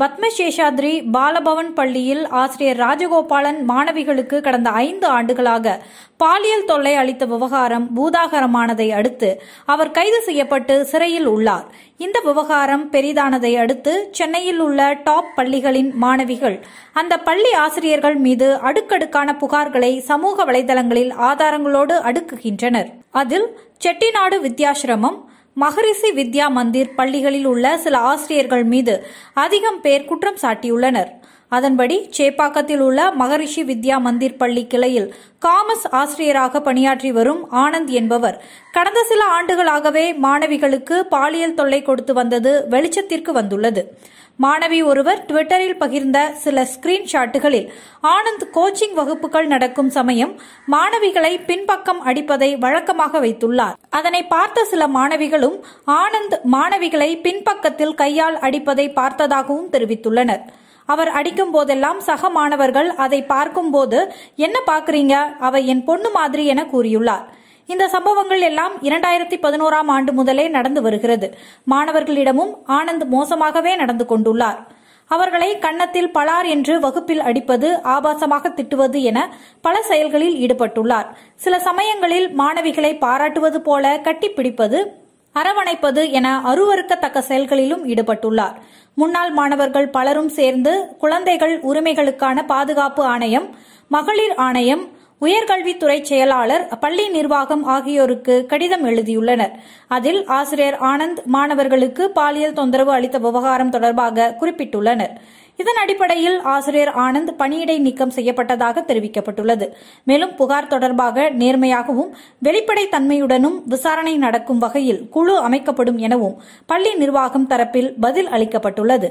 பத்மசேஷாத்ரி பாலபவன் பள்ளியில் ஆசிரியர் ராஜகோபாலன் மாணவிகளுக்கு கடந்த ஐந்து ஆண்டுகளாக பாலியல் தொல்லை அளித்த விவகாரம் பூதாகரமானதை அடுத்து அவர் கைது செய்யப்பட்டு சிறையில் உள்ளார் இந்த விவகாரம் பெரிதானதை அடுத்து சென்னையில் உள்ள டாப் பள்ளிகளின் மாணவிகள் அந்த பள்ளி ஆசிரியர்கள் மீது அடுக்கடுக்கான புகார்களை சமூக வலைதளங்களில் ஆதாரங்களோடு அடுக்குகின்றனர் அதில் செட்டிநாடு வித்யாசிரமம் மகரிஷி வித்யா மந்திர் பள்ளிகளில் உள்ள சில ஆசிரியர்கள் மீது அதிகம் பேர் குற்றம் சாட்டியுள்ளனர் அதன்படி சேப்பாக்கத்தில் உள்ள மகரிஷி வித்யா மந்திர் பள்ளி கிளையில் காமர்ஸ் ஆசிரியராக பணியாற்றி வரும் ஆனந்த் என்பவர் கடந்த சில ஆண்டுகளாகவே மாணவிகளுக்கு பாலியல் தொல்லை கொடுத்து வந்தது வெளிச்சத்திற்கு வந்துள்ளது மாணவி ஒருவர் டுவிட்டரில் பகிர்ந்த சில ஸ்கிரீன்ஷாட்டுகளில் ஆனந்த் கோச்சிங் வகுப்புகள் நடக்கும் சமயம் மாணவிகளை பின்பக்கம் அடிப்பதை வழக்கமாக வைத்துள்ளார் அதனை பார்த்த சில மாணவிகளும் ஆனந்த் மாணவிகளை பின்பக்கத்தில் கையால் அடிப்பதை பார்த்ததாகவும் தெரிவித்துள்ளனா் அவர் அடிக்கும் போதெல்லாம் சக மாணவர்கள் அதை பார்க்கும்போது என்ன பார்க்கறீங்க அவ என் பொண்ணு மாதிரி என கூறியுள்ளார் இந்த சம்பவங்கள் எல்லாம் இரண்டாயிரத்தி பதினோராம் ஆண்டு முதலே நடந்து வருகிறது மாணவர்களிடமும் ஆனந்த் மோசமாகவே நடந்து கொண்டுள்ளார் அவர்களை கன்னத்தில் பலார் என்று வகுப்பில் அடிப்பது ஆபாசமாக திட்டுவது என பல செயல்களில் ஈடுபட்டுள்ளார் சில சமயங்களில் மாணவிகளை பாராட்டுவது போல கட்டிப்பிடிப்பது அரவணைப்பது என அருவறுக்கத்தக்க செயல்களிலும் ஈடுபட்டுள்ளார் முன்னாள் மாணவர்கள் பலரும் சேர்ந்து குழந்தைகள் உரிமைகளுக்கான பாதுகாப்பு ஆணையம் மகளிர் ஆணையம் உயர்கல்வித்துறை செயலாளர் பள்ளி நிர்வாகம் ஆகியோருக்கு கடிதம் எழுதியுள்ளனர் அதில் ஆசிரியர் ஆனந்த் மாணவர்களுக்கு பாலியல் தொந்தரவு அளித்த விவகாரம் தொடர்பாக குறிப்பிட்டுள்ளனர் இதன் அடிப்படையில் ஆசிரியர் ஆனந்த் பணியிடை நீக்கம் செய்யப்பட்டதாக தெரிவிக்கப்பட்டுள்ளது மேலும் புகார் தொடர்பாக நேர்மையாகவும் வெளிப்படை தன்மையுடனும் விசாரணை நடக்கும் வகையில் குழு அமைக்கப்படும் எனவும் பள்ளி நிர்வாகம் தரப்பில் பதில் அளிக்கப்பட்டுள்ளது